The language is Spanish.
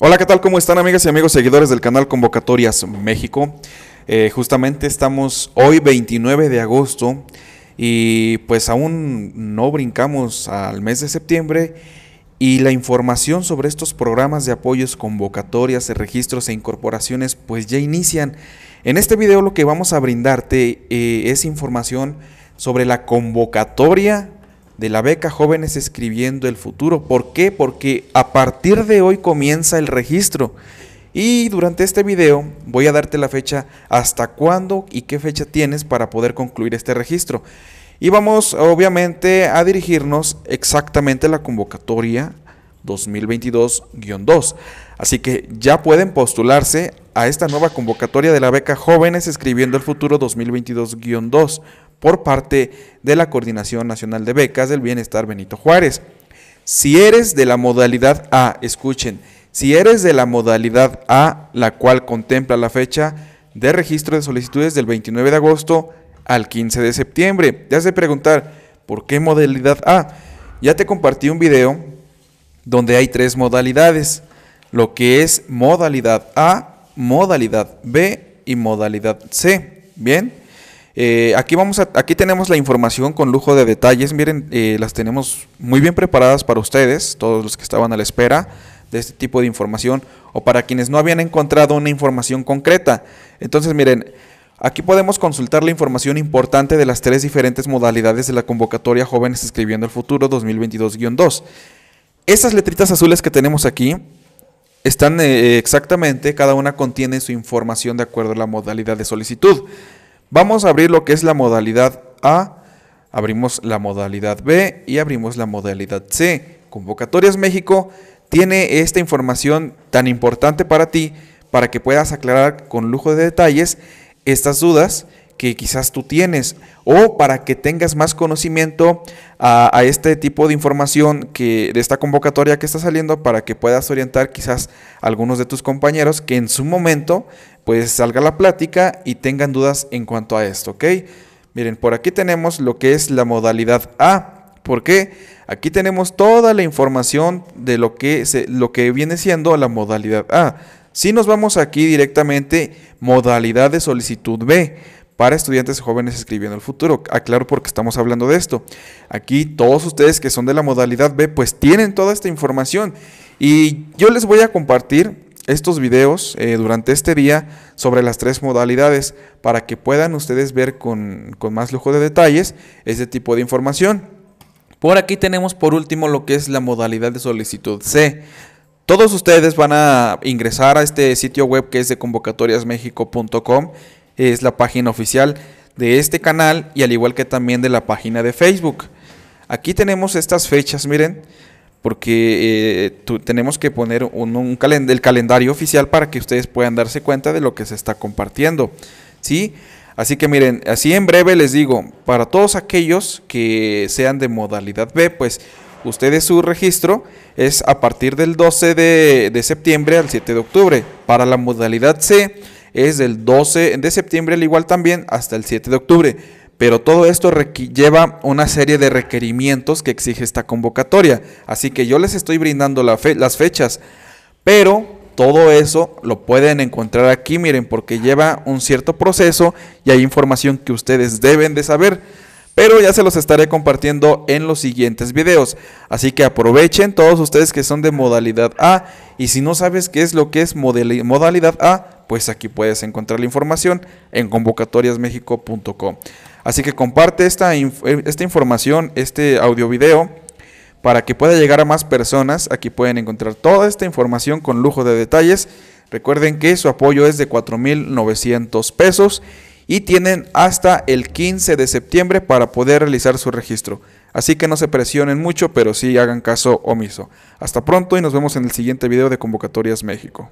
Hola, ¿qué tal? ¿Cómo están amigas y amigos seguidores del canal Convocatorias México? Eh, justamente estamos hoy 29 de agosto y pues aún no brincamos al mes de septiembre y la información sobre estos programas de apoyos, convocatorias, registros e incorporaciones pues ya inician. En este video lo que vamos a brindarte eh, es información sobre la convocatoria de la beca Jóvenes Escribiendo el Futuro. ¿Por qué? Porque a partir de hoy comienza el registro. Y durante este video voy a darte la fecha hasta cuándo y qué fecha tienes para poder concluir este registro. Y vamos obviamente a dirigirnos exactamente a la convocatoria 2022-2. Así que ya pueden postularse a esta nueva convocatoria de la beca Jóvenes Escribiendo el Futuro 2022-2 por parte de la Coordinación Nacional de Becas del Bienestar Benito Juárez. Si eres de la modalidad A, escuchen, si eres de la modalidad A, la cual contempla la fecha de registro de solicitudes del 29 de agosto al 15 de septiembre, te has de preguntar, ¿por qué modalidad A? Ya te compartí un video donde hay tres modalidades, lo que es modalidad A, modalidad B y modalidad C. Bien, eh, aquí, vamos aquí tenemos la información con lujo de detalles. Miren, eh, las tenemos muy bien preparadas para ustedes, todos los que estaban a la espera de este tipo de información o para quienes no habían encontrado una información concreta. Entonces, miren, aquí podemos consultar la información importante de las tres diferentes modalidades de la convocatoria Jóvenes Escribiendo el Futuro 2022-2. Esas letritas azules que tenemos aquí están eh, exactamente, cada una contiene su información de acuerdo a la modalidad de solicitud. Vamos a abrir lo que es la modalidad A, abrimos la modalidad B y abrimos la modalidad C. Convocatorias México tiene esta información tan importante para ti para que puedas aclarar con lujo de detalles estas dudas que quizás tú tienes o para que tengas más conocimiento a, este tipo de información que de esta convocatoria que está saliendo para que puedas orientar quizás a algunos de tus compañeros que en su momento pues salga la plática y tengan dudas en cuanto a esto, ¿ok? Miren, por aquí tenemos lo que es la modalidad A. ¿por qué? Aquí tenemos toda la información de lo que, lo que viene siendo la modalidad A. Si nos vamos aquí directamente, modalidad de solicitud B para estudiantes jóvenes escribiendo el futuro. Aclaro porque estamos hablando de esto. Aquí todos ustedes que son de la modalidad B, pues tienen toda esta información. Y yo les voy a compartir estos videos eh, durante este día sobre las tres modalidades para que puedan ustedes ver con, con más lujo de detalles este tipo de información. Por aquí tenemos por último lo que es la modalidad de solicitud C. Todos ustedes van a ingresar a este sitio web que es de convocatoriasmexico.com es la página oficial de este canal y al igual que también de la página de Facebook. Aquí tenemos estas fechas, miren, porque eh, tenemos que poner un, el calendario oficial para que ustedes puedan darse cuenta de lo que se está compartiendo. ¿sí? Así que miren, así en breve les digo, para todos aquellos que sean de modalidad B, pues ustedes su registro es a partir del 12 de, de septiembre al 7 de octubre. Para la modalidad C, es del 12 de septiembre, al igual también, hasta el 7 de octubre. Pero todo esto lleva una serie de requerimientos que exige esta convocatoria. Así que yo les estoy brindando las fechas. Pero todo eso lo pueden encontrar aquí, miren, porque lleva un cierto proceso y hay información que ustedes deben de saber. Pero ya se los estaré compartiendo en los siguientes videos. Así que aprovechen todos ustedes que son de modalidad A. Y si no sabes qué es lo que es modalidad A, pues aquí puedes encontrar la información en convocatoriasmexico.com. Así que comparte esta, eh, información, este audio video, para que pueda llegar a más personas. Aquí pueden encontrar toda esta información con lujo de detalles. Recuerden que su apoyo es de 4.900 pesos y tienen hasta el 15 de septiembre para poder realizar su registro. Así que no se presionen mucho, pero sí hagan caso omiso. Hasta pronto y nos vemos en el siguiente video de Convocatorias México.